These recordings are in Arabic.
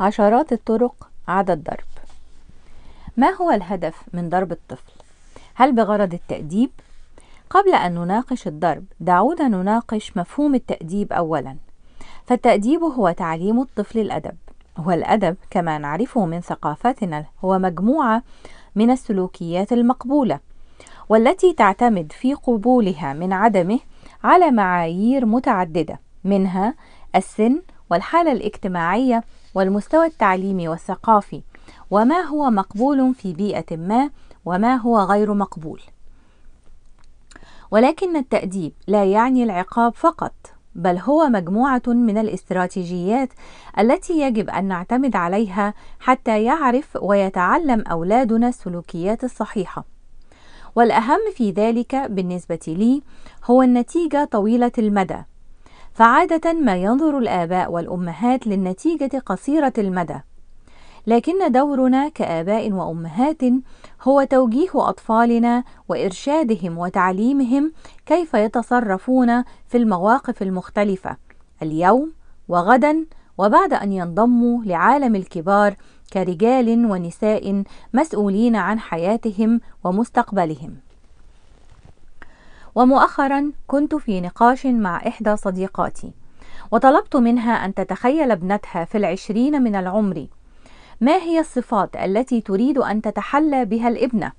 عشرات الطرق عدا الضرب ما هو الهدف من ضرب الطفل هل بغرض التاديب قبل ان نناقش الضرب دعونا نناقش مفهوم التاديب اولا فالتاديب هو تعليم الطفل الادب والادب كما نعرفه من ثقافتنا هو مجموعه من السلوكيات المقبوله والتي تعتمد في قبولها من عدمه على معايير متعدده منها السن والحاله الاجتماعيه والمستوى التعليمي والثقافي وما هو مقبول في بيئة ما وما هو غير مقبول ولكن التأديب لا يعني العقاب فقط بل هو مجموعة من الاستراتيجيات التي يجب أن نعتمد عليها حتى يعرف ويتعلم أولادنا السلوكيات الصحيحة. والأهم في ذلك بالنسبة لي هو النتيجة طويلة المدى فعادة ما ينظر الآباء والأمهات للنتيجة قصيرة المدى، لكن دورنا كآباء وأمهات هو توجيه أطفالنا وإرشادهم وتعليمهم كيف يتصرفون في المواقف المختلفة اليوم وغدا وبعد أن ينضموا لعالم الكبار كرجال ونساء مسؤولين عن حياتهم ومستقبلهم. ومؤخرا كنت في نقاش مع إحدى صديقاتي وطلبت منها أن تتخيل ابنتها في العشرين من العمر ما هي الصفات التي تريد أن تتحلى بها الابنة؟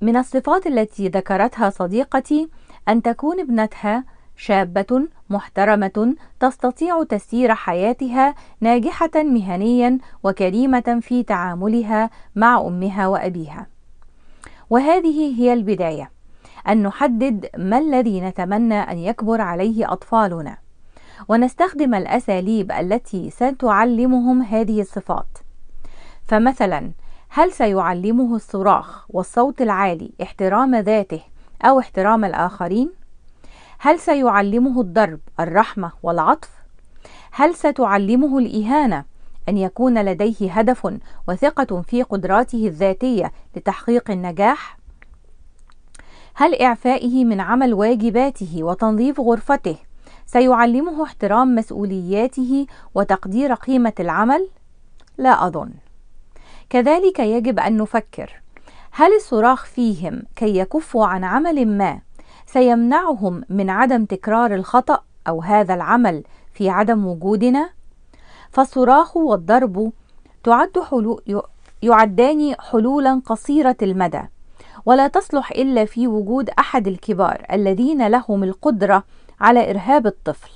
من الصفات التي ذكرتها صديقتي أن تكون ابنتها شابة محترمة تستطيع تسيير حياتها ناجحة مهنيا وكريمة في تعاملها مع أمها وأبيها. وهذه هي البداية. أن نحدد ما الذي نتمنى أن يكبر عليه أطفالنا ونستخدم الأساليب التي ستعلمهم هذه الصفات فمثلا هل سيعلمه الصراخ والصوت العالي احترام ذاته أو احترام الآخرين؟ هل سيعلمه الضرب الرحمة والعطف؟ هل ستعلمه الإهانة أن يكون لديه هدف وثقة في قدراته الذاتية لتحقيق النجاح؟ هل إعفائه من عمل واجباته وتنظيف غرفته سيعلمه احترام مسؤولياته وتقدير قيمة العمل؟ لا أظن. كذلك يجب أن نفكر هل الصراخ فيهم كي يكفوا عن عمل ما سيمنعهم من عدم تكرار الخطأ أو هذا العمل في عدم وجودنا؟ فالصراخ والضرب تعد حلو يعدان حلولا قصيرة المدى ولا تصلح إلا في وجود أحد الكبار الذين لهم القدرة على إرهاب الطفل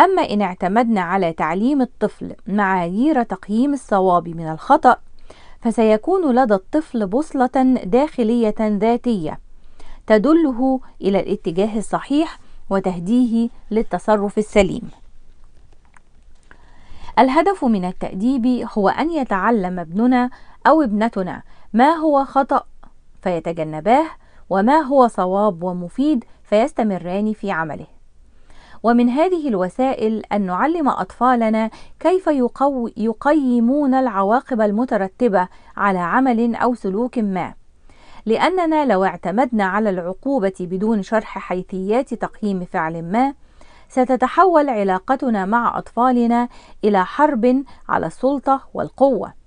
أما إن اعتمدنا على تعليم الطفل معايير تقييم الصواب من الخطأ فسيكون لدى الطفل بوصلة داخلية ذاتية تدله إلى الاتجاه الصحيح وتهديه للتصرف السليم. الهدف من التأديب هو أن يتعلم ابننا أو ابنتنا ما هو خطأ فيتجنباه وما هو صواب ومفيد فيستمران في عمله ومن هذه الوسائل ان نعلم اطفالنا كيف يقو يقيمون العواقب المترتبه على عمل او سلوك ما لاننا لو اعتمدنا على العقوبه بدون شرح حيثيات تقييم فعل ما ستتحول علاقتنا مع اطفالنا الى حرب على السلطه والقوه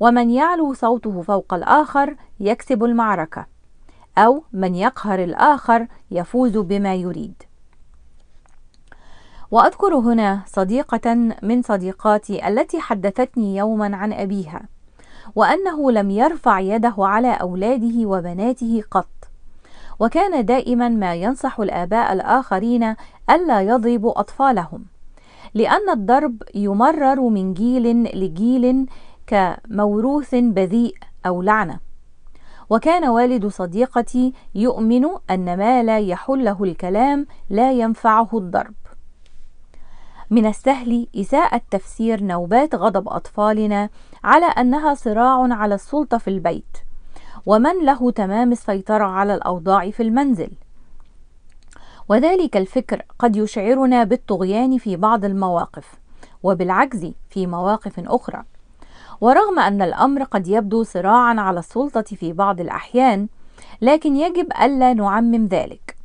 ومن يعلو صوته فوق الآخر يكسب المعركة أو من يقهر الآخر يفوز بما يريد وأذكر هنا صديقة من صديقاتي التي حدثتني يوما عن أبيها وأنه لم يرفع يده على أولاده وبناته قط وكان دائما ما ينصح الآباء الآخرين ألا يضربوا أطفالهم لأن الضرب يمرر من جيل لجيل كموروث بذيء أو لعنة وكان والد صديقتي يؤمن أن ما لا يحله الكلام لا ينفعه الضرب من السهل إساءة تفسير نوبات غضب أطفالنا على أنها صراع على السلطة في البيت ومن له تمام السيطرة على الأوضاع في المنزل وذلك الفكر قد يشعرنا بالطغيان في بعض المواقف وبالعجز في مواقف أخرى ورغم أن الأمر قد يبدو صراعا على السلطة في بعض الأحيان لكن يجب ألا نعمم ذلك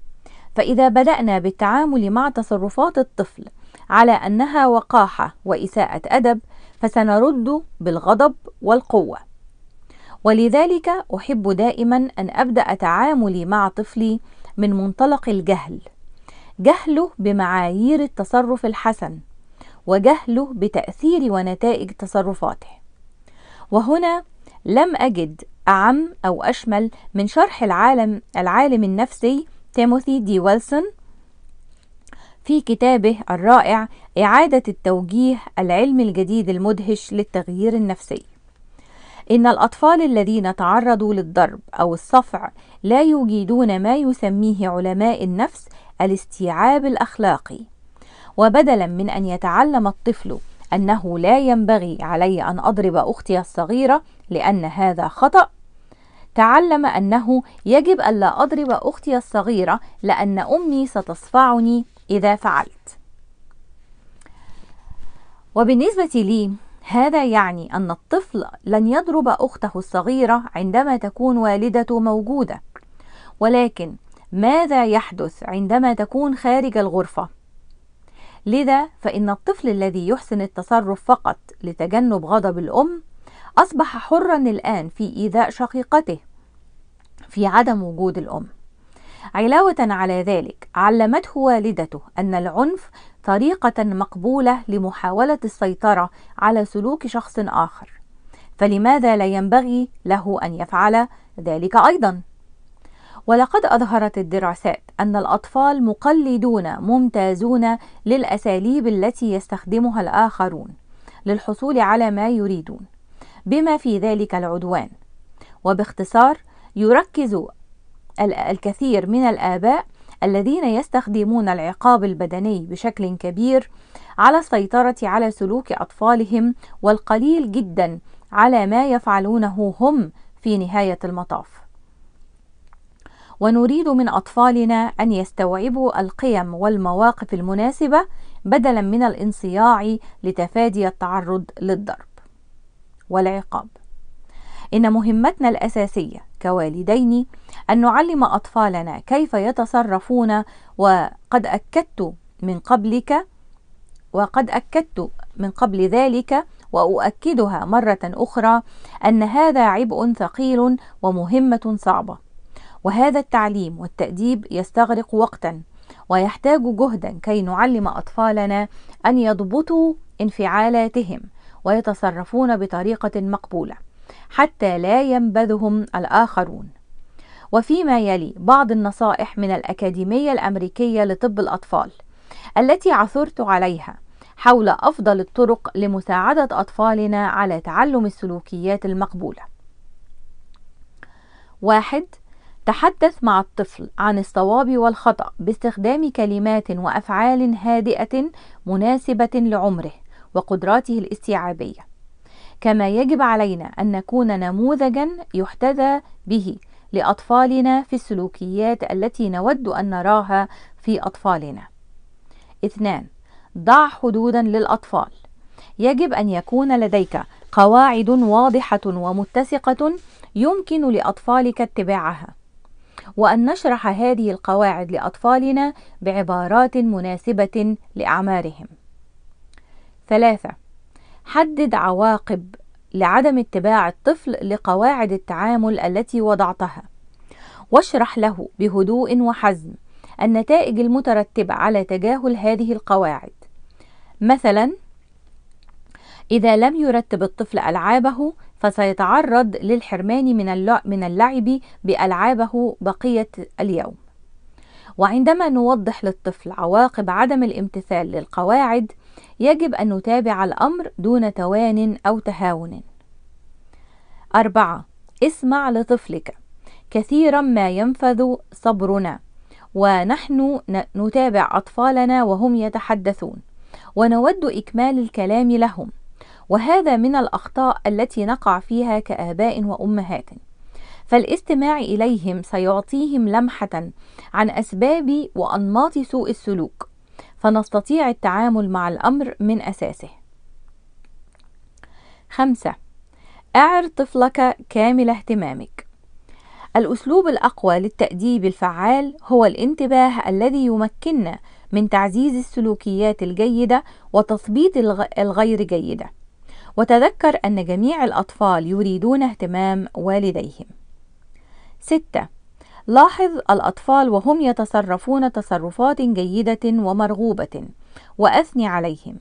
فإذا بدأنا بالتعامل مع تصرفات الطفل على أنها وقاحة وإساءة أدب فسنرد بالغضب والقوة ولذلك أحب دائما أن أبدأ تعاملي مع طفلي من منطلق الجهل جهله بمعايير التصرف الحسن وجهله بتأثير ونتائج تصرفاته وهنا لم أجد أعم أو أشمل من شرح العالم العالم النفسي تيموثي دي ويلسون في كتابه الرائع إعادة التوجيه العلم الجديد المدهش للتغيير النفسي إن الأطفال الذين تعرضوا للضرب أو الصفع لا يجيدون ما يسميه علماء النفس الاستيعاب الأخلاقي وبدلا من أن يتعلم الطفل أنه لا ينبغي علي أن أضرب أختي الصغيرة لأن هذا خطأ تعلم أنه يجب ألا أضرب أختي الصغيرة لأن أمي ستصفعني إذا فعلت وبالنسبة لي هذا يعني أن الطفل لن يضرب أخته الصغيرة عندما تكون والدته موجودة ولكن ماذا يحدث عندما تكون خارج الغرفة لذا فإن الطفل الذي يحسن التصرف فقط لتجنب غضب الأم أصبح حرا الآن في إيذاء شقيقته في عدم وجود الأم. علاوة على ذلك علمته والدته أن العنف طريقة مقبولة لمحاولة السيطرة على سلوك شخص آخر، فلماذا لا ينبغي له أن يفعل ذلك أيضا؟ ولقد أظهرت الدراسات أن الأطفال مقلدون ممتازون للأساليب التي يستخدمها الآخرون للحصول على ما يريدون بما في ذلك العدوان وباختصار يركز الكثير من الآباء الذين يستخدمون العقاب البدني بشكل كبير على السيطرة على سلوك أطفالهم والقليل جدا على ما يفعلونه هم في نهاية المطاف ونريد من أطفالنا أن يستوعبوا القيم والمواقف المناسبة بدلا من الانصياع لتفادي التعرض للضرب والعقاب إن مهمتنا الأساسية كوالدين أن نعلم أطفالنا كيف يتصرفون وقد أكدت من قبلك وقد أكدت من قبل ذلك وأؤكدها مرة أخرى أن هذا عبء ثقيل ومهمة صعبة وهذا التعليم والتأديب يستغرق وقتا ويحتاج جهدا كي نعلم أطفالنا أن يضبطوا انفعالاتهم ويتصرفون بطريقة مقبولة حتى لا ينبذهم الآخرون وفيما يلي بعض النصائح من الأكاديمية الأمريكية لطب الأطفال التي عثرت عليها حول أفضل الطرق لمساعدة أطفالنا على تعلم السلوكيات المقبولة. واحد تحدث مع الطفل عن الصواب والخطأ باستخدام كلمات وأفعال هادئة مناسبة لعمره وقدراته الاستيعابية. كما يجب علينا أن نكون نموذجا يحتذى به لأطفالنا في السلوكيات التي نود أن نراها في أطفالنا. اثنان ضع حدودا للأطفال. يجب أن يكون لديك قواعد واضحة ومتسقة يمكن لأطفالك اتباعها وأن نشرح هذه القواعد لأطفالنا بعبارات مناسبة لأعمارهم. ثلاثة حدد عواقب لعدم اتباع الطفل لقواعد التعامل التي وضعتها واشرح له بهدوء وحزم النتائج المترتبة على تجاهل هذه القواعد مثلا إذا لم يرتب الطفل ألعابه فسيتعرض للحرمان من من اللعب بألعابه بقية اليوم وعندما نوضح للطفل عواقب عدم الامتثال للقواعد يجب أن نتابع الأمر دون توان أو تهاون أربعة اسمع لطفلك كثيرا ما ينفذ صبرنا ونحن نتابع أطفالنا وهم يتحدثون ونود إكمال الكلام لهم وهذا من الأخطاء التي نقع فيها كآباء وأمهات فالاستماع إليهم سيعطيهم لمحة عن أسباب وأنماط سوء السلوك فنستطيع التعامل مع الأمر من أساسه خمسة أعر طفلك كامل اهتمامك الأسلوب الأقوى للتأديب الفعال هو الانتباه الذي يمكننا من تعزيز السلوكيات الجيدة وتثبيط الغير جيدة وتذكر أن جميع الأطفال يريدون اهتمام والديهم. ستة لاحظ الأطفال وهم يتصرفون تصرفات جيدة ومرغوبة وأثني عليهم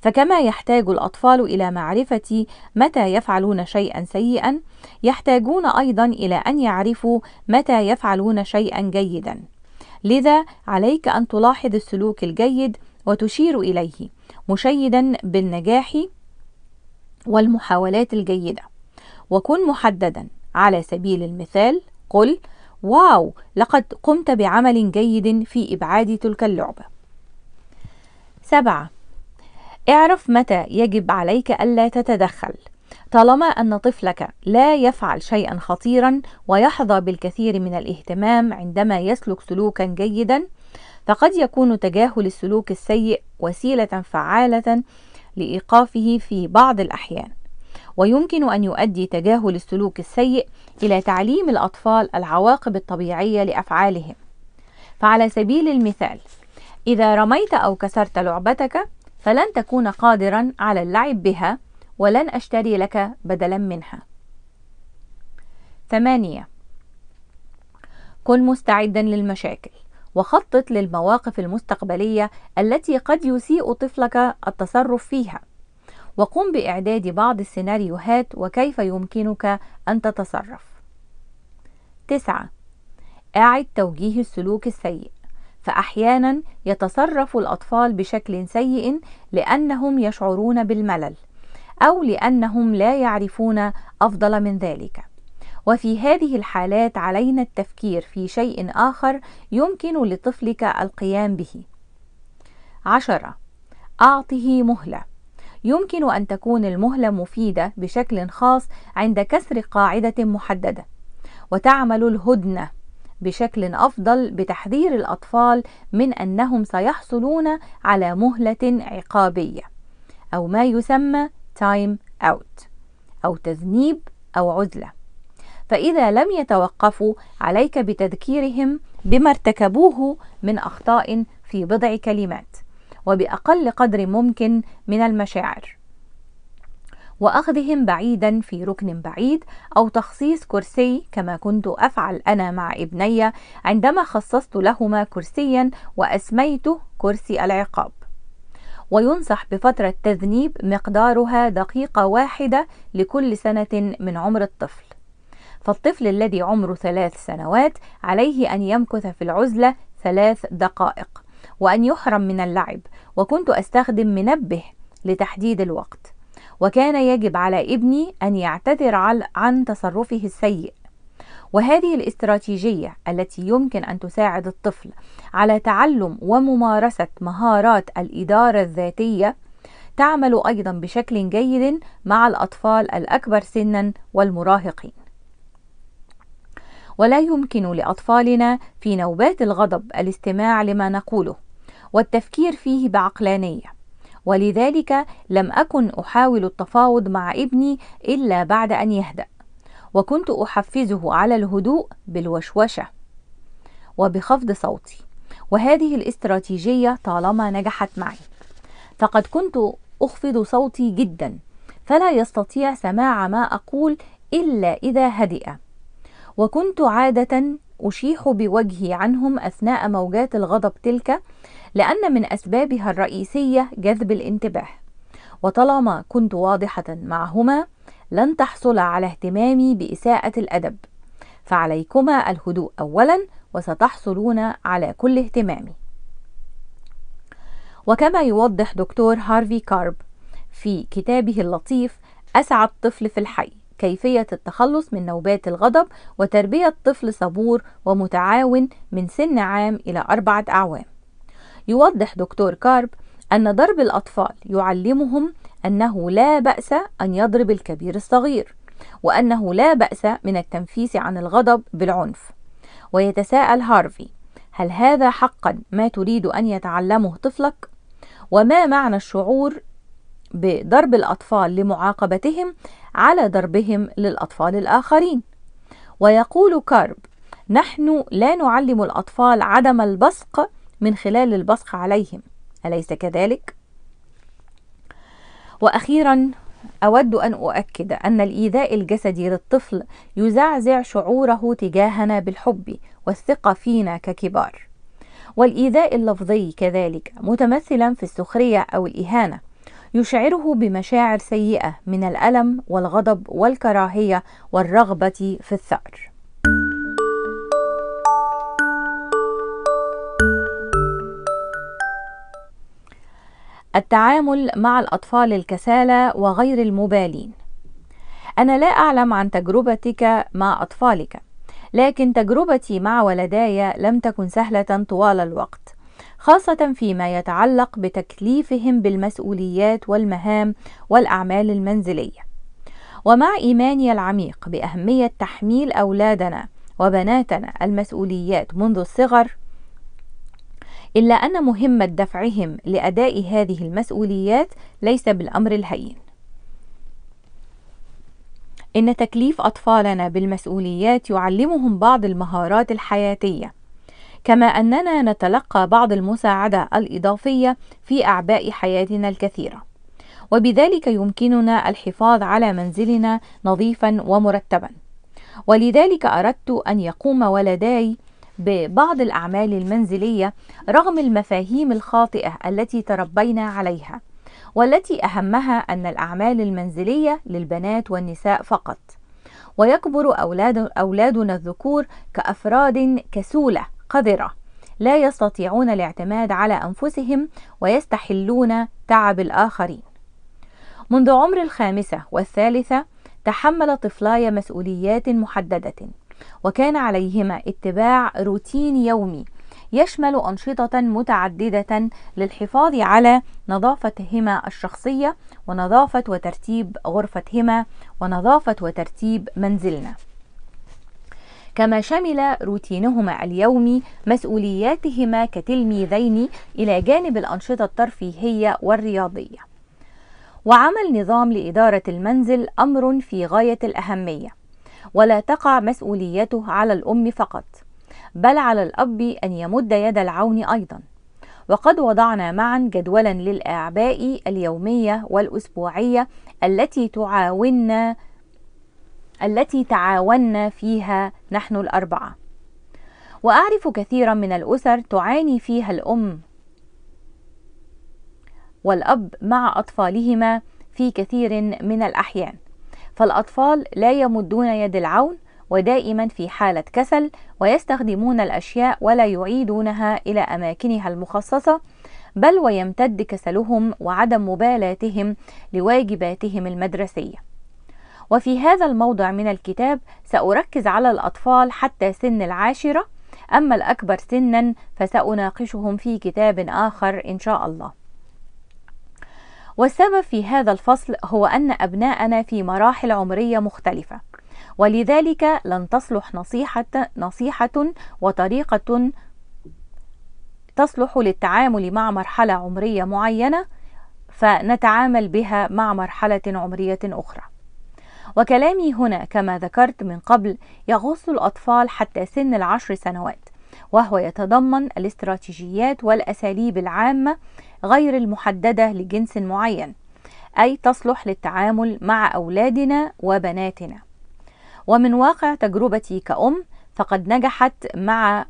فكما يحتاج الأطفال إلى معرفة متى يفعلون شيئا سيئا يحتاجون أيضا إلى أن يعرفوا متى يفعلون شيئا جيدا لذا عليك أن تلاحظ السلوك الجيد وتشير إليه مشيدا بالنجاح والمحاولات الجيدة وكن محددا على سبيل المثال قل واو لقد قمت بعمل جيد في إبعاد تلك اللعبة سبعة اعرف متى يجب عليك ألا تتدخل طالما أن طفلك لا يفعل شيئا خطيرا ويحظى بالكثير من الاهتمام عندما يسلك سلوكا جيدا فقد يكون تجاهل السلوك السيء وسيلة فعالة لإيقافه في بعض الأحيان ويمكن أن يؤدي تجاهل السلوك السيء إلى تعليم الأطفال العواقب الطبيعية لأفعالهم فعلى سبيل المثال إذا رميت أو كسرت لعبتك فلن تكون قادرا على اللعب بها ولن أشتري لك بدلا منها ثمانية كن مستعدا للمشاكل وخطط للمواقف المستقبلية التي قد يسيء طفلك التصرف فيها وقم بإعداد بعض السيناريوهات وكيف يمكنك أن تتصرف. 9. أعد توجيه السلوك السيء، فأحيانًا يتصرف الأطفال بشكل سيء لأنهم يشعرون بالملل، أو لأنهم لا يعرفون أفضل من ذلك. وفي هذه الحالات علينا التفكير في شيء آخر يمكن لطفلك القيام به عشرة أعطه مهلة يمكن أن تكون المهلة مفيدة بشكل خاص عند كسر قاعدة محددة وتعمل الهدنة بشكل أفضل بتحذير الأطفال من أنهم سيحصلون على مهلة عقابية أو ما يسمى تايم أوت أو تذنيب أو عزلة فإذا لم يتوقفوا عليك بتذكيرهم بما ارتكبوه من أخطاء في بضع كلمات وبأقل قدر ممكن من المشاعر وأخذهم بعيدا في ركن بعيد أو تخصيص كرسي كما كنت أفعل أنا مع ابني عندما خصصت لهما كرسيا وأسميته كرسي العقاب وينصح بفترة تذنيب مقدارها دقيقة واحدة لكل سنة من عمر الطفل فالطفل الذي عمره ثلاث سنوات عليه أن يمكث في العزلة ثلاث دقائق وأن يحرم من اللعب وكنت أستخدم منبه لتحديد الوقت وكان يجب على ابني أن يعتذر عن تصرفه السيء وهذه الاستراتيجية التي يمكن أن تساعد الطفل على تعلم وممارسة مهارات الإدارة الذاتية تعمل أيضا بشكل جيد مع الأطفال الأكبر سنا والمراهقين ولا يمكن لأطفالنا في نوبات الغضب الاستماع لما نقوله والتفكير فيه بعقلانية ولذلك لم أكن أحاول التفاوض مع ابني إلا بعد أن يهدأ وكنت أحفزه على الهدوء بالوشوشة وبخفض صوتي وهذه الاستراتيجية طالما نجحت معي فقد كنت أخفض صوتي جدا فلا يستطيع سماع ما أقول إلا إذا هدئ وكنت عادة أشيح بوجهي عنهم أثناء موجات الغضب تلك لأن من أسبابها الرئيسية جذب الانتباه وطالما كنت واضحة معهما لن تحصل على اهتمامي بإساءة الأدب فعليكما الهدوء أولا وستحصلون على كل اهتمامي وكما يوضح دكتور هارفي كارب في كتابه اللطيف أسعد طفل في الحي كيفية التخلص من نوبات الغضب وتربية طفل صبور ومتعاون من سن عام إلى أربعة أعوام. يوضح دكتور كارب أن ضرب الأطفال يعلمهم أنه لا بأس أن يضرب الكبير الصغير، وأنه لا بأس من التنفيس عن الغضب بالعنف. ويتساءل هارفي: هل هذا حقا ما تريد أن يتعلمه طفلك؟ وما معنى الشعور بضرب الأطفال لمعاقبتهم على ضربهم للأطفال الآخرين ويقول كارب نحن لا نعلم الأطفال عدم البصق من خلال البصق عليهم أليس كذلك؟ وأخيرا أود أن أؤكد أن الإيذاء الجسدي للطفل يزعزع شعوره تجاهنا بالحب والثقة فينا ككبار والإيذاء اللفظي كذلك متمثلا في السخرية أو الإهانة يشعره بمشاعر سيئه من الالم والغضب والكراهيه والرغبه في الثار التعامل مع الأطفال الكسالى وغير المبالين أنا لا أعلم عن تجربتك مع أطفالك لكن تجربتي مع ولداي لم تكن سهلة طوال الوقت خاصة فيما يتعلق بتكليفهم بالمسؤوليات والمهام والأعمال المنزلية ومع إيماني العميق بأهمية تحميل أولادنا وبناتنا المسؤوليات منذ الصغر إلا أن مهمة دفعهم لأداء هذه المسؤوليات ليس بالأمر الهين إن تكليف أطفالنا بالمسؤوليات يعلمهم بعض المهارات الحياتية كما أننا نتلقى بعض المساعدة الإضافية في أعباء حياتنا الكثيرة وبذلك يمكننا الحفاظ على منزلنا نظيفا ومرتبا ولذلك أردت أن يقوم ولداي ببعض الأعمال المنزلية رغم المفاهيم الخاطئة التي تربينا عليها والتي أهمها أن الأعمال المنزلية للبنات والنساء فقط ويكبر أولاد أولادنا الذكور كأفراد كسولة قذرة لا يستطيعون الاعتماد على أنفسهم ويستحلون تعب الآخرين منذ عمر الخامسة والثالثة تحمل طفلاي مسؤوليات محددة وكان عليهما اتباع روتين يومي يشمل أنشطة متعددة للحفاظ على نظافتهما الشخصية ونظافة وترتيب غرفتهما ونظافة وترتيب منزلنا كما شمل روتينهما اليومي مسؤولياتهما كتلميذين إلى جانب الأنشطة الترفيهية والرياضية وعمل نظام لإدارة المنزل أمر في غاية الأهمية ولا تقع مسؤوليته على الأم فقط بل على الأب أن يمد يد العون أيضا وقد وضعنا معا جدولا للأعباء اليومية والأسبوعية التي تعاوننا التي تعاوننا فيها نحن الأربعة وأعرف كثيرا من الأسر تعاني فيها الأم والأب مع أطفالهما في كثير من الأحيان فالأطفال لا يمدون يد العون ودائما في حالة كسل ويستخدمون الأشياء ولا يعيدونها إلى أماكنها المخصصة بل ويمتد كسلهم وعدم مبالاتهم لواجباتهم المدرسيه وفي هذا الموضع من الكتاب سأركز على الأطفال حتى سن العاشرة أما الأكبر سنا فسأناقشهم في كتاب آخر إن شاء الله والسبب في هذا الفصل هو أن أبناءنا في مراحل عمرية مختلفة ولذلك لن تصلح نصيحة, نصيحة وطريقة تصلح للتعامل مع مرحلة عمرية معينة فنتعامل بها مع مرحلة عمرية أخرى وكلامي هنا كما ذكرت من قبل يغص الأطفال حتى سن العشر سنوات وهو يتضمن الاستراتيجيات والأساليب العامة غير المحددة لجنس معين أي تصلح للتعامل مع أولادنا وبناتنا ومن واقع تجربتي كأم فقد نجحت مع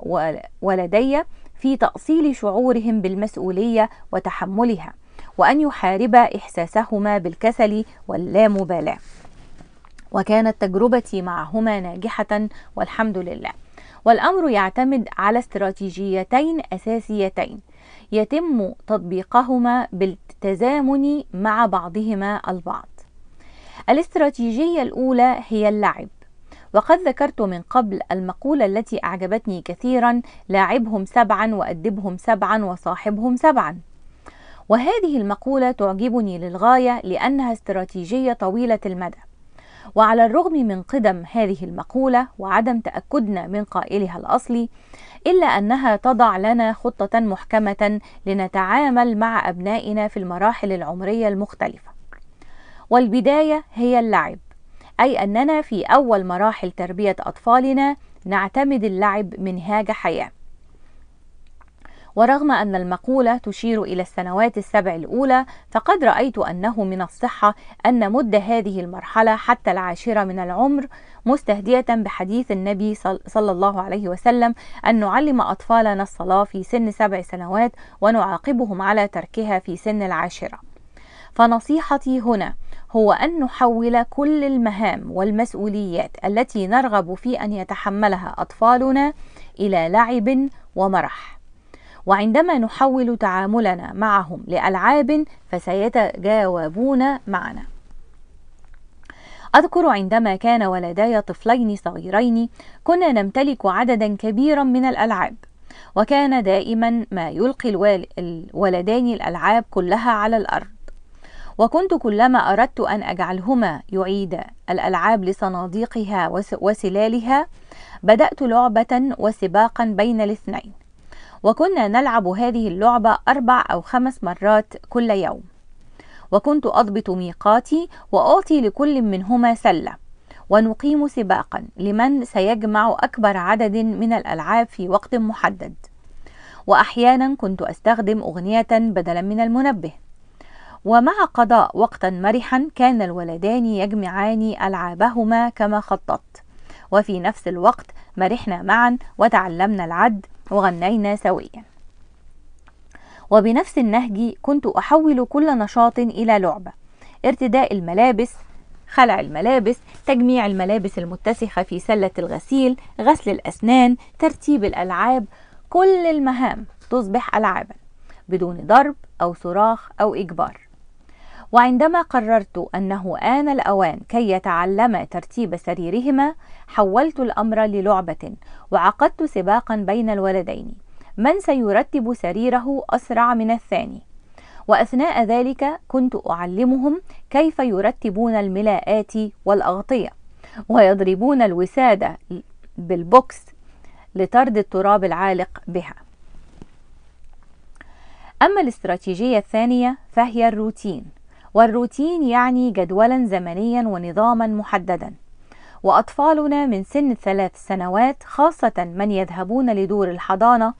ولدي في تأصيل شعورهم بالمسؤولية وتحملها وأن يحارب إحساسهما بالكسل واللامبالاة وكانت تجربتي معهما ناجحة والحمد لله والأمر يعتمد على استراتيجيتين أساسيتين يتم تطبيقهما بالتزامن مع بعضهما البعض الاستراتيجية الأولى هي اللعب وقد ذكرت من قبل المقولة التي أعجبتني كثيرا لاعبهم سبعا وأدبهم سبعا وصاحبهم سبعا وهذه المقولة تعجبني للغاية لأنها استراتيجية طويلة المدى وعلى الرغم من قدم هذه المقولة وعدم تأكدنا من قائلها الأصلي إلا أنها تضع لنا خطة محكمة لنتعامل مع أبنائنا في المراحل العمرية المختلفة والبداية هي اللعب أي أننا في أول مراحل تربية أطفالنا نعتمد اللعب منهاج حياة ورغم أن المقولة تشير إلى السنوات السبع الأولى فقد رأيت أنه من الصحة أن نمد هذه المرحلة حتى العاشرة من العمر مستهدية بحديث النبي صلى الله عليه وسلم أن نعلم أطفالنا الصلاة في سن سبع سنوات ونعاقبهم على تركها في سن العاشرة فنصيحتي هنا هو أن نحول كل المهام والمسؤوليات التي نرغب في أن يتحملها أطفالنا إلى لعب ومرح وعندما نحول تعاملنا معهم لألعاب فسيتجاوبون معنا أذكر عندما كان ولداي طفلين صغيرين كنا نمتلك عددا كبيرا من الألعاب وكان دائما ما يلقي الولدان الألعاب كلها على الأرض وكنت كلما أردت أن أجعلهما يعيدا الألعاب لصناديقها وسلالها بدأت لعبة وسباقا بين الاثنين وكنا نلعب هذه اللعبة أربع أو خمس مرات كل يوم وكنت أضبط ميقاتي وأعطي لكل منهما سلة ونقيم سباقا لمن سيجمع أكبر عدد من الألعاب في وقت محدد وأحيانا كنت أستخدم أغنية بدلا من المنبه ومع قضاء وقتا مرحا كان الولدان يجمعان ألعابهما كما خططت وفي نفس الوقت مرحنا معا وتعلمنا العد وغنينا سويا وبنفس النهج كنت أحول كل نشاط إلى لعبة ارتداء الملابس خلع الملابس تجميع الملابس المتسخة في سلة الغسيل غسل الأسنان ترتيب الألعاب كل المهام تصبح ألعابا بدون ضرب أو صراخ أو إجبار وعندما قررت أنه آن الأوان كي يتعلما ترتيب سريرهما حولت الأمر للعبة وعقدت سباقا بين الولدين من سيرتب سريره أسرع من الثاني وأثناء ذلك كنت أعلمهم كيف يرتبون الملاءات والأغطية ويضربون الوسادة بالبوكس لطرد التراب العالق بها أما الاستراتيجية الثانية فهي الروتين والروتين يعني جدولا زمنيا ونظاما محددا وأطفالنا من سن الثلاث سنوات خاصة من يذهبون لدور الحضانة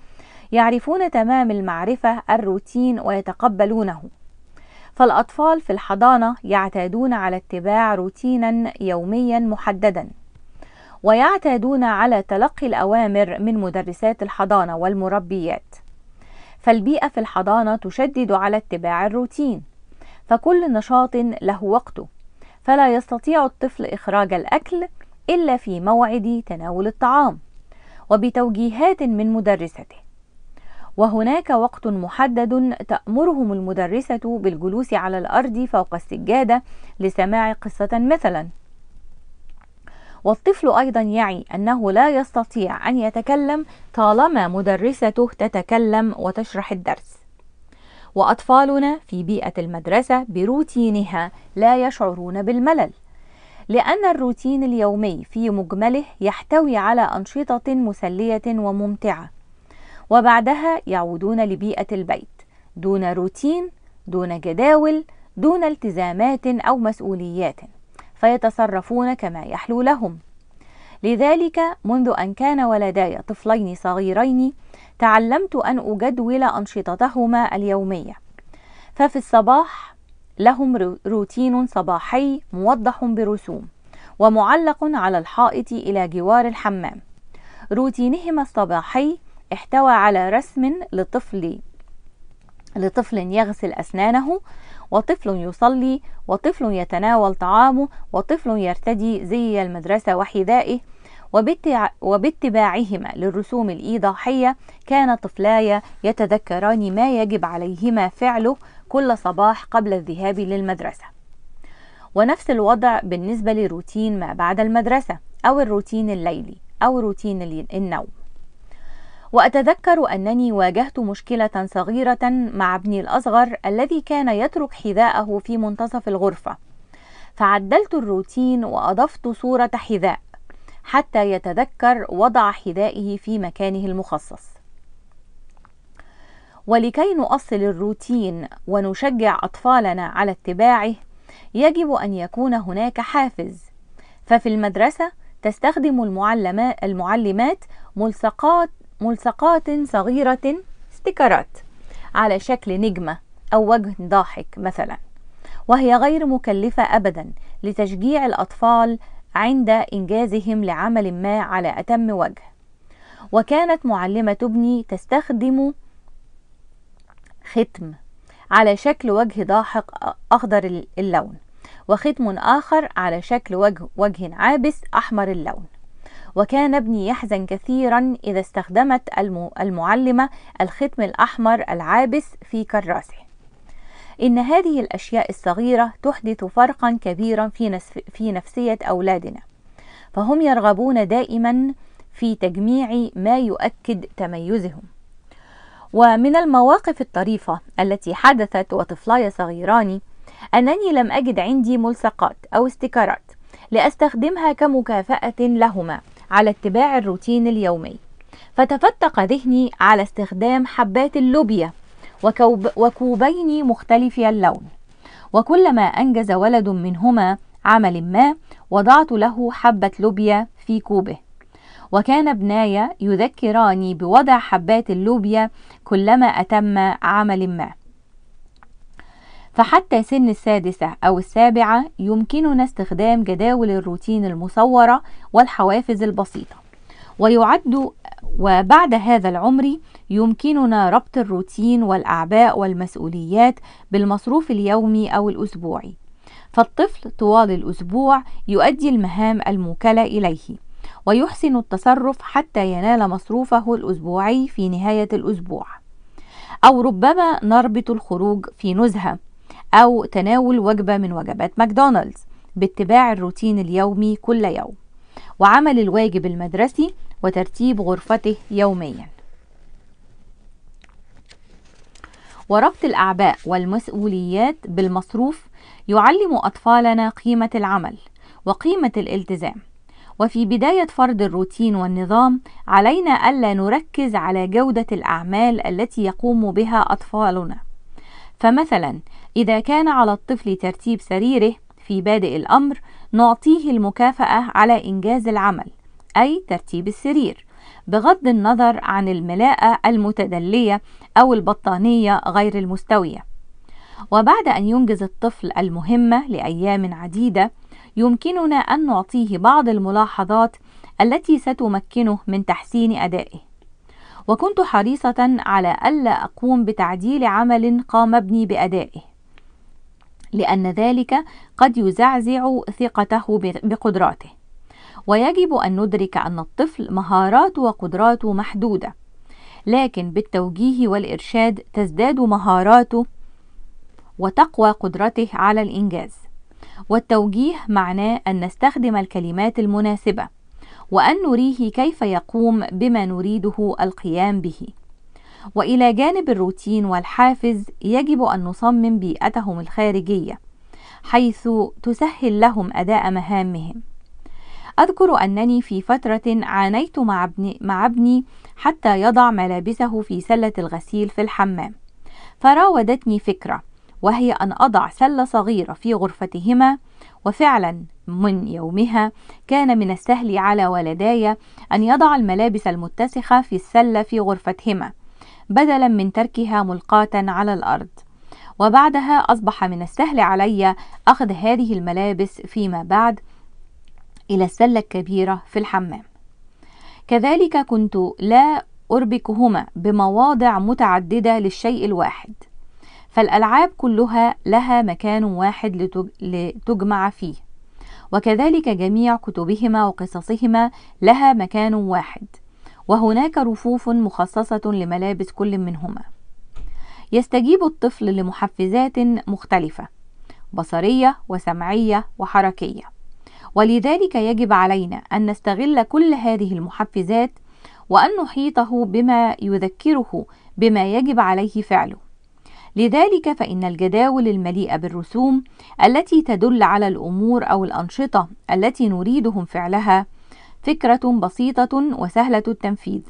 يعرفون تمام المعرفة الروتين ويتقبلونه فالأطفال في الحضانة يعتادون على اتباع روتينا يوميا محددا ويعتادون على تلقي الأوامر من مدرسات الحضانة والمربيات فالبيئة في الحضانة تشدد على اتباع الروتين فكل نشاط له وقته فلا يستطيع الطفل إخراج الأكل إلا في موعد تناول الطعام وبتوجيهات من مدرسته وهناك وقت محدد تأمرهم المدرسة بالجلوس على الأرض فوق السجادة لسماع قصة مثلا والطفل أيضا يعي أنه لا يستطيع أن يتكلم طالما مدرسته تتكلم وتشرح الدرس وأطفالنا في بيئة المدرسة بروتينها لا يشعرون بالملل لأن الروتين اليومي في مجمله يحتوي على أنشطة مسلية وممتعة وبعدها يعودون لبيئة البيت دون روتين دون جداول دون التزامات أو مسؤوليات فيتصرفون كما يحلو لهم لذلك منذ أن كان ولداي طفلين صغيرين تعلمت أن أجدول أنشطتهما اليومية ففي الصباح لهم روتين صباحي موضح برسوم ومعلق على الحائط إلى جوار الحمام روتينهما الصباحي احتوى على رسم لطفل لطفل يغسل أسنانه وطفل يصلي وطفل يتناول طعامه وطفل يرتدي زي المدرسة وحذائه وباتباعهما للرسوم الإيضاحية كان طفلاي يتذكران ما يجب عليهما فعله كل صباح قبل الذهاب للمدرسة ونفس الوضع بالنسبة لروتين ما بعد المدرسة أو الروتين الليلي أو روتين النوم وأتذكر أنني واجهت مشكلة صغيرة مع ابني الأصغر الذي كان يترك حذاءه في منتصف الغرفة فعدلت الروتين وأضفت صورة حذاء حتى يتذكر وضع حذائه في مكانه المخصص ولكي نؤصل الروتين ونشجع اطفالنا على اتباعه يجب ان يكون هناك حافز ففي المدرسه تستخدم المعلمات ملصقات ملصقات صغيره ستيكرات على شكل نجمه او وجه ضاحك مثلا وهي غير مكلفه ابدا لتشجيع الاطفال عند إنجازهم لعمل ما على أتم وجه وكانت معلمة ابني تستخدم ختم على شكل وجه ضاحك أخضر اللون وختم آخر على شكل وجه وجه عابس أحمر اللون وكان ابني يحزن كثيرا إذا استخدمت المعلمة الختم الأحمر العابس في كراسه إن هذه الأشياء الصغيرة تحدث فرقا كبيرا في, في نفسية أولادنا فهم يرغبون دائما في تجميع ما يؤكد تميزهم ومن المواقف الطريفة التي حدثت وطفلاي صغيران أنني لم أجد عندي ملصقات أو استيكرات لأستخدمها كمكافأة لهما على اتباع الروتين اليومي فتفتق ذهني على استخدام حبات اللوبيا وكوب وكوبين مختلفي اللون وكلما أنجز ولد منهما عمل ما وضعت له حبة لوبيا في كوبه وكان ابناي يذكراني بوضع حبات اللوبيا كلما أتم عمل ما فحتى سن السادسة أو السابعة يمكننا استخدام جداول الروتين المصورة والحوافز البسيطة ويعد وبعد هذا العمر يمكننا ربط الروتين والأعباء والمسؤوليات بالمصروف اليومي أو الأسبوعي فالطفل طوال الأسبوع يؤدي المهام الموكلة إليه ويحسن التصرف حتى ينال مصروفه الأسبوعي في نهاية الأسبوع أو ربما نربط الخروج في نزهة أو تناول وجبة من وجبات ماكدونالدز باتباع الروتين اليومي كل يوم وعمل الواجب المدرسي وترتيب غرفته يوميا وربط الأعباء والمسؤوليات بالمصروف يعلم أطفالنا قيمة العمل وقيمة الالتزام وفي بداية فرض الروتين والنظام علينا ألا نركز على جودة الأعمال التي يقوم بها أطفالنا فمثلا إذا كان على الطفل ترتيب سريره في بادئ الأمر نعطيه المكافأة على إنجاز العمل أي ترتيب السرير بغض النظر عن الملاءة المتدلية أو البطانية غير المستوية وبعد أن ينجز الطفل المهمة لأيام عديدة يمكننا أن نعطيه بعض الملاحظات التي ستمكنه من تحسين أدائه وكنت حريصة على ألا أقوم بتعديل عمل قام ابني بأدائه لأن ذلك قد يزعزع ثقته بقدراته ويجب أن ندرك أن الطفل مهاراته وقدراته محدودة لكن بالتوجيه والإرشاد تزداد مهاراته وتقوى قدرته على الإنجاز والتوجيه معناه أن نستخدم الكلمات المناسبة وأن نريه كيف يقوم بما نريده القيام به والى جانب الروتين والحافز يجب ان نصمم بيئتهم الخارجيه حيث تسهل لهم اداء مهامهم اذكر انني في فتره عانيت مع ابني, مع ابني حتى يضع ملابسه في سله الغسيل في الحمام فراودتني فكره وهي ان اضع سله صغيره في غرفتهما وفعلا من يومها كان من السهل على ولداي ان يضع الملابس المتسخه في السله في غرفتهما بدلا من تركها ملقاة على الأرض وبعدها أصبح من السهل علي أخذ هذه الملابس فيما بعد إلى السلة الكبيرة في الحمام كذلك كنت لا أربكهما بمواضع متعددة للشيء الواحد فالألعاب كلها لها مكان واحد لتجمع فيه وكذلك جميع كتبهما وقصصهما لها مكان واحد وهناك رفوف مخصصة لملابس كل منهما يستجيب الطفل لمحفزات مختلفة بصرية وسمعية وحركية ولذلك يجب علينا أن نستغل كل هذه المحفزات وأن نحيطه بما يذكره بما يجب عليه فعله لذلك فإن الجداول المليئة بالرسوم التي تدل على الأمور أو الأنشطة التي نريدهم فعلها فكرة بسيطة وسهلة التنفيذ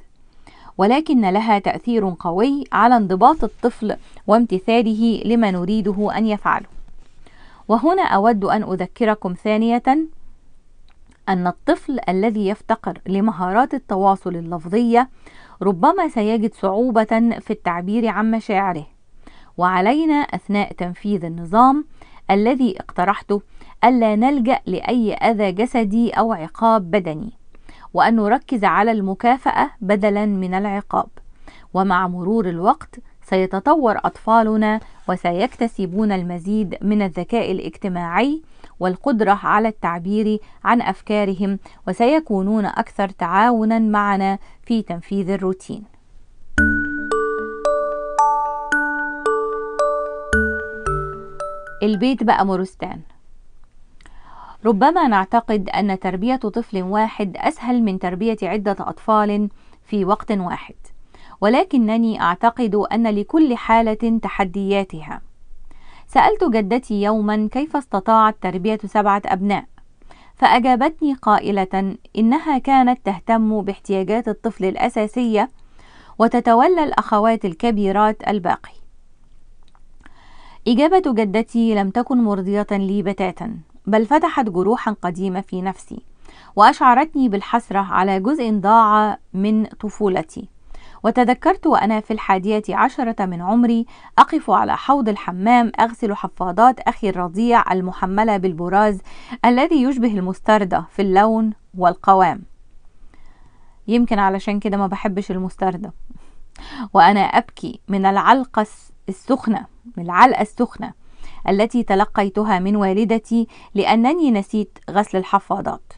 ولكن لها تأثير قوي على انضباط الطفل وامتثاله لما نريده أن يفعله وهنا أود أن أذكركم ثانية أن الطفل الذي يفتقر لمهارات التواصل اللفظية ربما سيجد صعوبة في التعبير عن مشاعره وعلينا أثناء تنفيذ النظام الذي اقترحته ألا نلجأ لأي أذى جسدي أو عقاب بدني وأن نركز على المكافأة بدلا من العقاب ومع مرور الوقت سيتطور أطفالنا وسيكتسبون المزيد من الذكاء الاجتماعي والقدرة على التعبير عن أفكارهم وسيكونون أكثر تعاونا معنا في تنفيذ الروتين. البيت بقى مرستان ربما نعتقد أن تربية طفل واحد أسهل من تربية عدة أطفال في وقت واحد، ولكنني أعتقد أن لكل حالة تحدياتها. سألت جدتي يوما كيف استطاعت تربية سبعة أبناء، فأجابتني قائلة إنها كانت تهتم باحتياجات الطفل الأساسية وتتولى الأخوات الكبيرات الباقي. إجابة جدتي لم تكن مرضية لي بتاتا، بل فتحت جروحا قديمة في نفسي وأشعرتني بالحسرة على جزء ضاع من طفولتي وتذكرت وأنا في الحادية عشرة من عمري أقف على حوض الحمام أغسل حفاضات أخي الرضيع المحملة بالبراز الذي يشبه المستردة في اللون والقوام يمكن علشان كده ما بحبش المستردة وأنا أبكي من العلقة السخنة من العلقة السخنة التي تلقيتها من والدتي لأنني نسيت غسل الحفاضات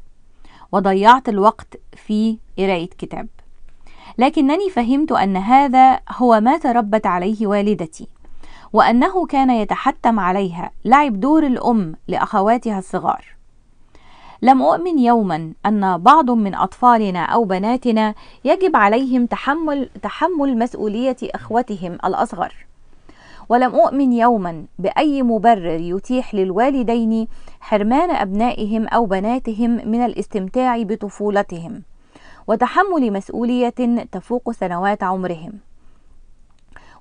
وضيعت الوقت في قراية كتاب لكنني فهمت أن هذا هو ما تربت عليه والدتي وأنه كان يتحتم عليها لعب دور الأم لأخواتها الصغار لم أؤمن يوما أن بعض من أطفالنا أو بناتنا يجب عليهم تحمل تحمل مسؤولية إخوتهم الأصغر ولم أؤمن يوما بأي مبرر يتيح للوالدين حرمان أبنائهم أو بناتهم من الاستمتاع بطفولتهم وتحمل مسؤولية تفوق سنوات عمرهم.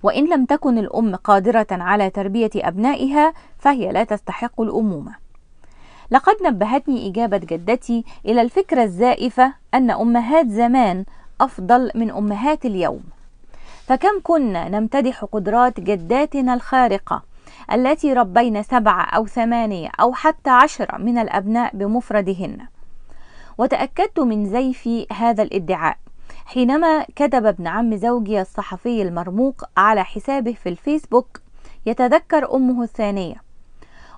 وإن لم تكن الأم قادرة على تربية أبنائها فهي لا تستحق الأمومة. لقد نبهتني إجابة جدتي إلى الفكرة الزائفة أن أمهات زمان أفضل من أمهات اليوم. فكم كنا نمتدح قدرات جداتنا الخارقة التي ربين سبعة أو ثمانية أو حتى عشرة من الأبناء بمفردهن وتأكدت من زيف هذا الادعاء حينما كتب ابن عم زوجي الصحفي المرموق على حسابه في الفيسبوك يتذكر أمه الثانية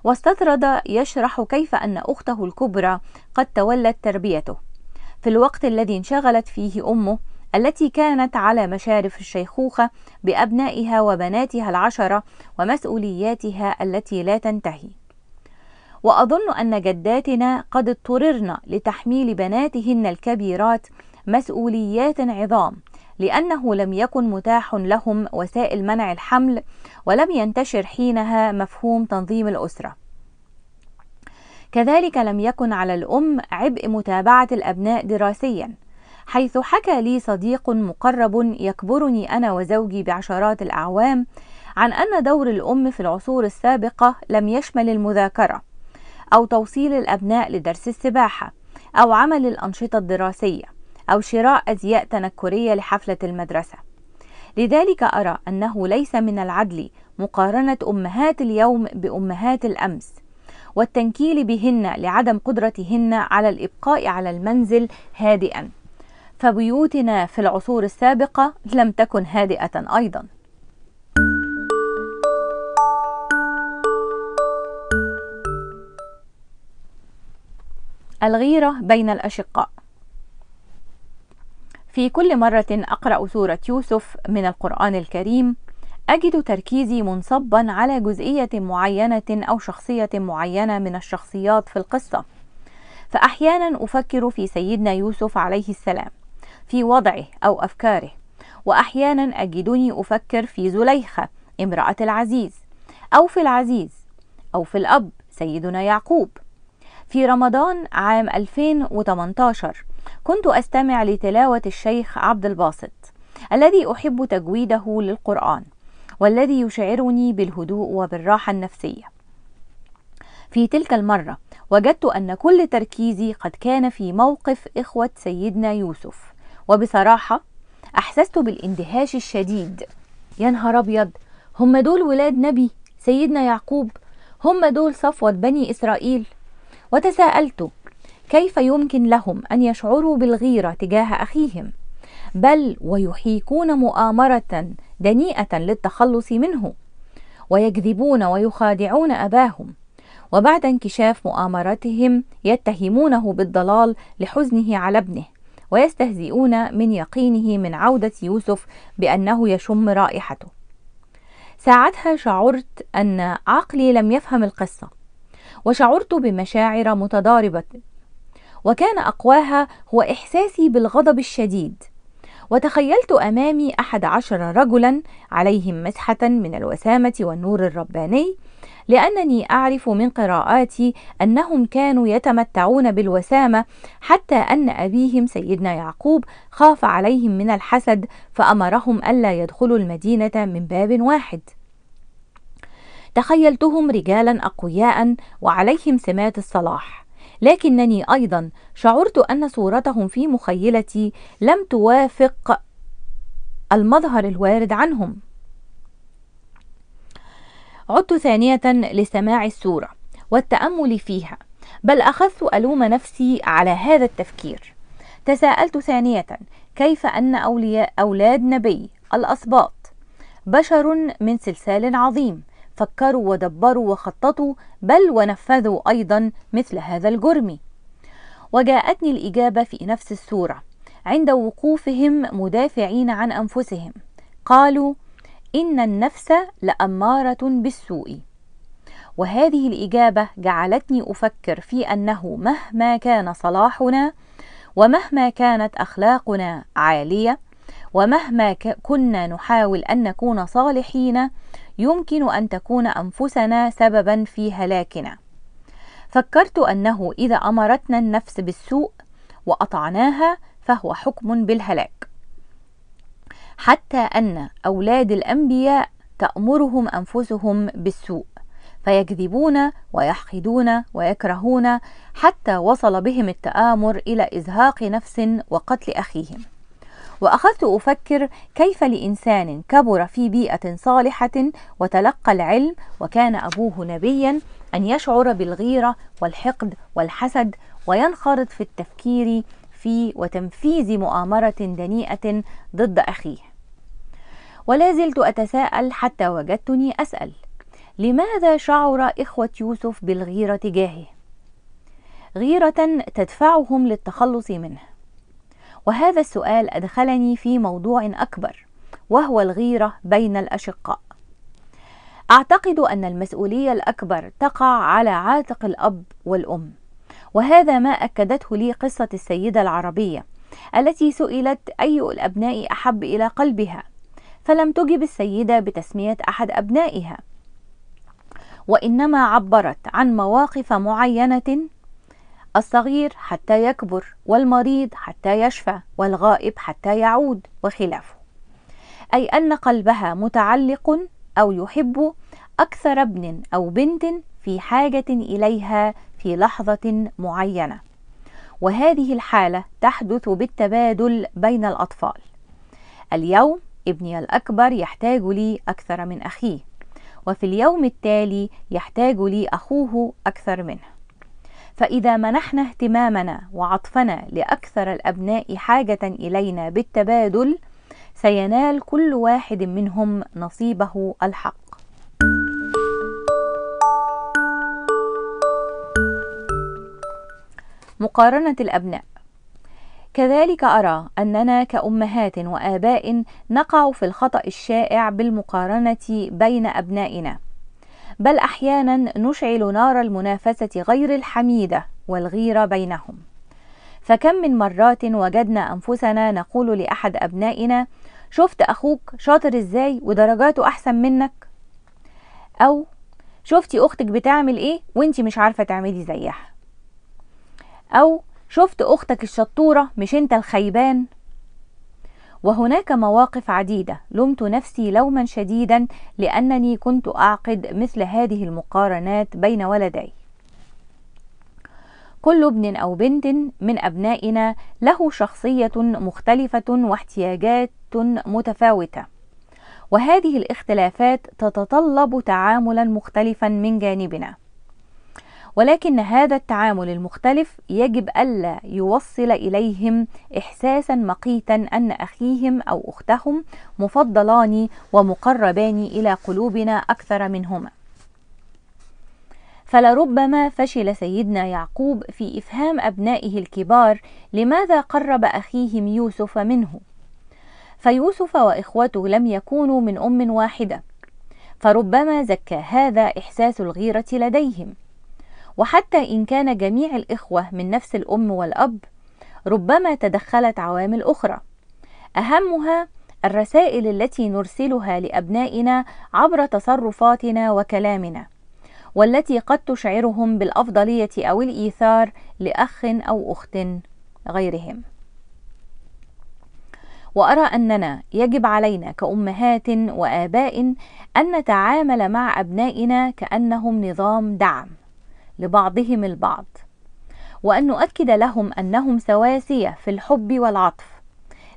واستطرد يشرح كيف أن أخته الكبرى قد تولت تربيته في الوقت الذي انشغلت فيه أمه التي كانت على مشارف الشيخوخة بأبنائها وبناتها العشرة ومسؤولياتها التي لا تنتهي وأظن أن جداتنا قد اضطررن لتحميل بناتهن الكبيرات مسؤوليات عظام لأنه لم يكن متاح لهم وسائل منع الحمل ولم ينتشر حينها مفهوم تنظيم الأسرة كذلك لم يكن على الأم عبء متابعة الأبناء دراسيًا حيث حكى لي صديق مقرب يكبرني أنا وزوجي بعشرات الأعوام عن أن دور الأم في العصور السابقة لم يشمل المذاكرة أو توصيل الأبناء لدرس السباحة أو عمل الأنشطة الدراسية أو شراء أزياء تنكرية لحفلة المدرسة لذلك أرى أنه ليس من العدل مقارنة أمهات اليوم بأمهات الأمس والتنكيل بهن لعدم قدرتهن على الإبقاء على المنزل هادئا فبيوتنا في العصور السابقة لم تكن هادئة أيضا الغيرة بين الأشقاء في كل مرة أقرأ سورة يوسف من القرآن الكريم أجد تركيزي منصبا على جزئية معينة أو شخصية معينة من الشخصيات في القصة فأحيانا أفكر في سيدنا يوسف عليه السلام في وضعه أو أفكاره وأحيانا أجدني أفكر في زليخة امرأة العزيز أو في العزيز أو في الأب سيدنا يعقوب في رمضان عام 2018 كنت أستمع لتلاوة الشيخ عبد الباسط الذي أحب تجويده للقرآن والذي يشعرني بالهدوء وبالراحة النفسية في تلك المرة وجدت أن كل تركيزي قد كان في موقف إخوة سيدنا يوسف وبصراحة أحسست بالاندهاش الشديد يا نهار أبيض هم دول ولاد نبي سيدنا يعقوب هم دول صفوة بني إسرائيل وتساءلت كيف يمكن لهم أن يشعروا بالغيرة تجاه أخيهم بل ويحيكون مؤامرة دنيئة للتخلص منه ويكذبون ويخادعون أباهم وبعد انكشاف مؤامرتهم يتهمونه بالضلال لحزنه على ابنه ويستهزئون من يقينه من عودة يوسف بأنه يشم رائحته ساعتها شعرت أن عقلي لم يفهم القصة وشعرت بمشاعر متضاربة وكان أقواها هو إحساسي بالغضب الشديد وتخيلت أمامي أحد عشر رجلا عليهم مسحة من الوسامة والنور الرباني لأنني أعرف من قراءاتي أنهم كانوا يتمتعون بالوسامة حتى أن أبيهم سيدنا يعقوب خاف عليهم من الحسد فأمرهم ألا يدخلوا المدينة من باب واحد تخيلتهم رجالا أقوياء وعليهم سمات الصلاح لكنني أيضا شعرت أن صورتهم في مخيلتي لم توافق المظهر الوارد عنهم عدت ثانية لسماع السورة والتأمل فيها بل أخذت ألوم نفسي على هذا التفكير تساءلت ثانية كيف أن أولياء أولاد نبي الأسباط بشر من سلسال عظيم فكروا ودبروا وخططوا بل ونفذوا أيضا مثل هذا الجرم وجاءتني الإجابة في نفس السورة عند وقوفهم مدافعين عن أنفسهم قالوا إن النفس لأمارة بالسوء وهذه الإجابة جعلتني أفكر في أنه مهما كان صلاحنا ومهما كانت أخلاقنا عالية ومهما كنا نحاول أن نكون صالحين يمكن أن تكون أنفسنا سببا في هلاكنا فكرت أنه إذا أمرتنا النفس بالسوء وأطعناها فهو حكم بالهلاك حتى أن أولاد الأنبياء تأمرهم أنفسهم بالسوء فيكذبون ويحقدون ويكرهون حتى وصل بهم التآمر إلى إزهاق نفس وقتل أخيهم واخذت افكر كيف لانسان كبر في بيئه صالحه وتلقى العلم وكان ابوه نبيا ان يشعر بالغيره والحقد والحسد وينخرط في التفكير في وتنفيذ مؤامرة دنيئة ضد أخيه ولا زلت أتساءل حتى وجدتني أسأل لماذا شعر إخوة يوسف بالغيرة تجاهه غيرة تدفعهم للتخلص منه وهذا السؤال أدخلني في موضوع أكبر وهو الغيرة بين الأشقاء أعتقد أن المسؤولية الأكبر تقع على عاتق الأب والأم وهذا ما أكدته لي قصة السيدة العربية التي سئلت أي الأبناء أحب إلى قلبها فلم تجب السيدة بتسمية أحد أبنائها وإنما عبرت عن مواقف معينة الصغير حتى يكبر والمريض حتى يشفى والغائب حتى يعود وخلافه أي أن قلبها متعلق أو يحب أكثر ابن أو بنت في حاجة إليها في لحظة معينة وهذه الحالة تحدث بالتبادل بين الأطفال اليوم ابني الأكبر يحتاج لي أكثر من أخيه وفي اليوم التالي يحتاج لي أخوه أكثر منه فإذا منحنا اهتمامنا وعطفنا لأكثر الأبناء حاجة إلينا بالتبادل سينال كل واحد منهم نصيبه الحق مقارنة الأبناء كذلك أرى أننا كأمهات وآباء نقع في الخطأ الشائع بالمقارنة بين أبنائنا بل أحيانا نشعل نار المنافسة غير الحميدة والغيرة بينهم فكم من مرات وجدنا أنفسنا نقول لأحد أبنائنا شفت أخوك شاطر إزاي ودرجاته أحسن منك أو شفتي أختك بتعمل إيه وإنتي مش عارفة تعملي زيها أو شفت أختك الشطورة مش أنت الخيبان وهناك مواقف عديدة لمت نفسي لوما شديدا لأنني كنت أعقد مثل هذه المقارنات بين ولدي كل ابن أو بنت من أبنائنا له شخصية مختلفة واحتياجات متفاوتة وهذه الاختلافات تتطلب تعاملا مختلفا من جانبنا ولكن هذا التعامل المختلف يجب ألا يوصل إليهم إحساسا مقيتا أن أخيهم أو أختهم مفضلان ومقربان إلى قلوبنا أكثر منهما فلربما فشل سيدنا يعقوب في إفهام أبنائه الكبار لماذا قرب أخيهم يوسف منه فيوسف وإخوته لم يكونوا من أم واحدة فربما زكى هذا إحساس الغيرة لديهم وحتى إن كان جميع الإخوة من نفس الأم والأب ربما تدخلت عوامل أخرى أهمها الرسائل التي نرسلها لأبنائنا عبر تصرفاتنا وكلامنا والتي قد تشعرهم بالأفضلية أو الإيثار لأخ أو أخت غيرهم وارى اننا يجب علينا كامهات واباء ان نتعامل مع ابنائنا كانهم نظام دعم لبعضهم البعض وأن نؤكد لهم أنهم سواسية في الحب والعطف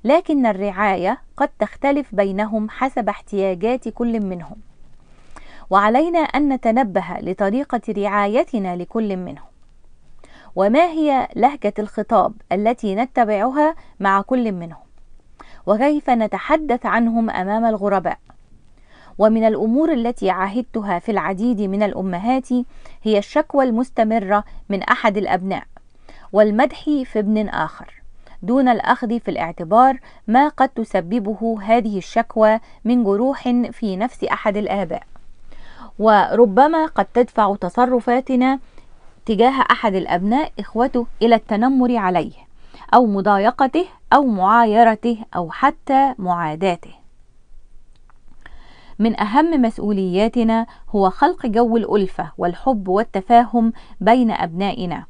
لكن الرعاية قد تختلف بينهم حسب احتياجات كل منهم وعلينا أن نتنبه لطريقة رعايتنا لكل منهم وما هي لهجة الخطاب التي نتبعها مع كل منهم وكيف نتحدث عنهم أمام الغرباء ومن الأمور التي عهدتها في العديد من الأمهات هي الشكوى المستمرة من أحد الأبناء والمدح في ابن آخر دون الأخذ في الاعتبار ما قد تسببه هذه الشكوى من جروح في نفس أحد الآباء وربما قد تدفع تصرفاتنا تجاه أحد الأبناء إخوته إلى التنمر عليه أو مضايقته أو معايرته أو حتى معاداته من أهم مسؤولياتنا هو خلق جو الألفة والحب والتفاهم بين أبنائنا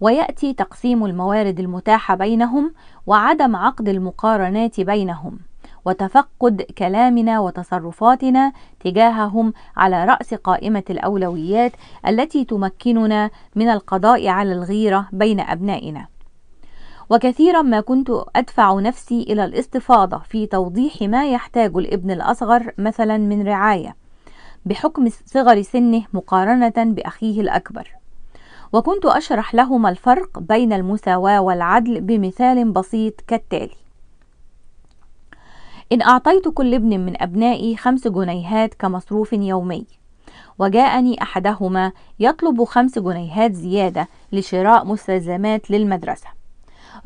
ويأتي تقسيم الموارد المتاحة بينهم وعدم عقد المقارنات بينهم وتفقد كلامنا وتصرفاتنا تجاههم على رأس قائمة الأولويات التي تمكننا من القضاء على الغيرة بين أبنائنا وكثيرا ما كنت أدفع نفسي إلى الاستفاضة في توضيح ما يحتاج الابن الأصغر مثلا من رعاية بحكم صغر سنه مقارنة بأخيه الأكبر وكنت أشرح لهما الفرق بين المساواة والعدل بمثال بسيط كالتالي إن أعطيت كل ابن من أبنائي خمس جنيهات كمصروف يومي وجاءني أحدهما يطلب خمس جنيهات زيادة لشراء مستلزمات للمدرسة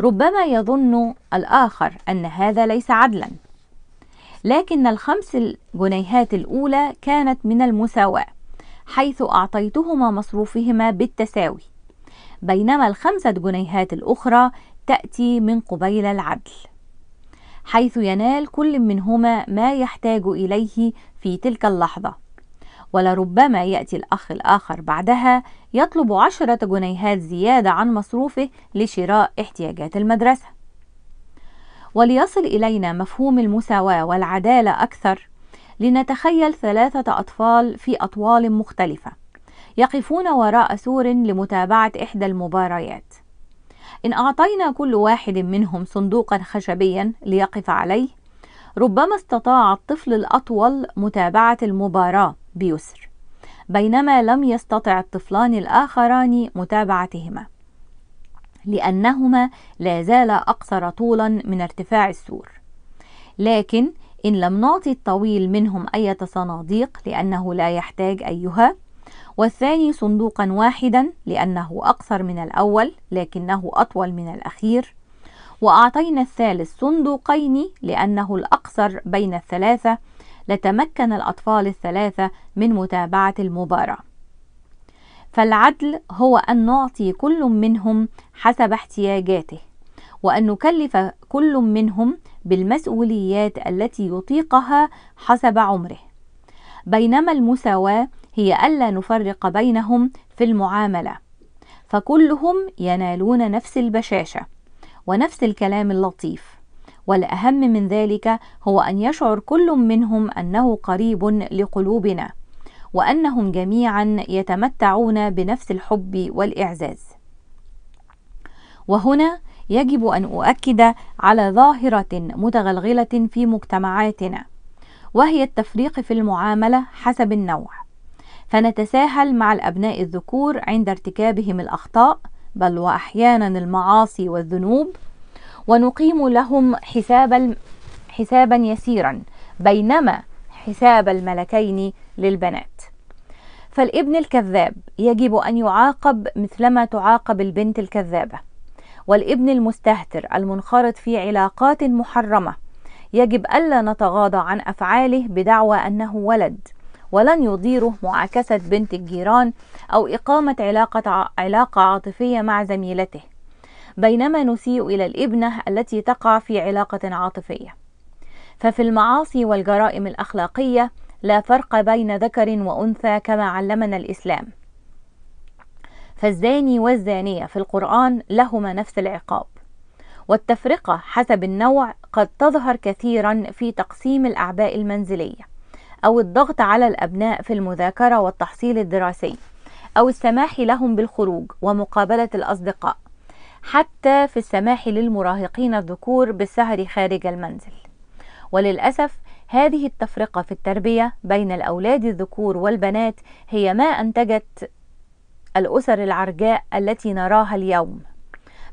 ربما يظن الآخر أن هذا ليس عدلا لكن الخمس جنيهات الأولى كانت من المساواة حيث أعطيتهما مصروفهما بالتساوي بينما الخمسة جنيهات الأخرى تأتي من قبيل العدل حيث ينال كل منهما ما يحتاج إليه في تلك اللحظة ولربما يأتي الأخ الآخر بعدها يطلب عشرة جنيهات زيادة عن مصروفه لشراء احتياجات المدرسة وليصل إلينا مفهوم المساواة والعدالة أكثر لنتخيل ثلاثة أطفال في أطوال مختلفة يقفون وراء سور لمتابعة إحدى المباريات إن أعطينا كل واحد منهم صندوقا خشبيا ليقف عليه ربما استطاع الطفل الأطول متابعة المباراة بيسر بينما لم يستطع الطفلان الآخران متابعتهما لأنهما لا زالا أقصر طولا من ارتفاع السور لكن إن لم نعطي الطويل منهم أية صناديق لأنه لا يحتاج أيها والثاني صندوقا واحدا لأنه أقصر من الأول لكنه أطول من الأخير وأعطينا الثالث صندوقين لأنه الأقصر بين الثلاثة لتمكن الأطفال الثلاثة من متابعة المباراة فالعدل هو أن نعطي كل منهم حسب احتياجاته وأن نكلف كل منهم بالمسؤوليات التي يطيقها حسب عمره بينما المساواة هي ألا نفرق بينهم في المعاملة فكلهم ينالون نفس البشاشة ونفس الكلام اللطيف والأهم من ذلك هو أن يشعر كل منهم أنه قريب لقلوبنا وأنهم جميعا يتمتعون بنفس الحب والإعزاز. وهنا يجب أن أؤكد على ظاهرة متغلغلة في مجتمعاتنا وهي التفريق في المعاملة حسب النوع فنتساهل مع الأبناء الذكور عند ارتكابهم الأخطاء بل وأحيانا المعاصي والذنوب ونقيم لهم حساب حسابا يسيرا بينما حساب الملكين للبنات فالابن الكذاب يجب أن يعاقب مثلما تعاقب البنت الكذابة والابن المستهتر المنخرط في علاقات محرمة يجب ألا نتغاضى عن أفعاله بدعوى أنه ولد ولن يضيره معاكسة بنت الجيران أو إقامة علاقة, علاقة عاطفية مع زميلته بينما نسيء إلى الإبنة التي تقع في علاقة عاطفية ففي المعاصي والجرائم الأخلاقية لا فرق بين ذكر وأنثى كما علمنا الإسلام فالزاني والزانية في القرآن لهما نفس العقاب والتفرقة حسب النوع قد تظهر كثيرا في تقسيم الأعباء المنزلية أو الضغط على الأبناء في المذاكرة والتحصيل الدراسي أو السماح لهم بالخروج ومقابلة الأصدقاء حتى في السماح للمراهقين الذكور بالسهر خارج المنزل وللأسف هذه التفرقة في التربية بين الأولاد الذكور والبنات هي ما أنتجت الأسر العرجاء التي نراها اليوم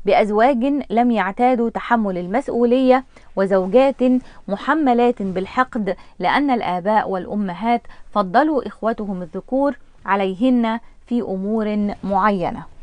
بأزواج لم يعتادوا تحمل المسؤولية وزوجات محملات بالحقد لأن الآباء والأمهات فضلوا إخوتهم الذكور عليهن في أمور معينة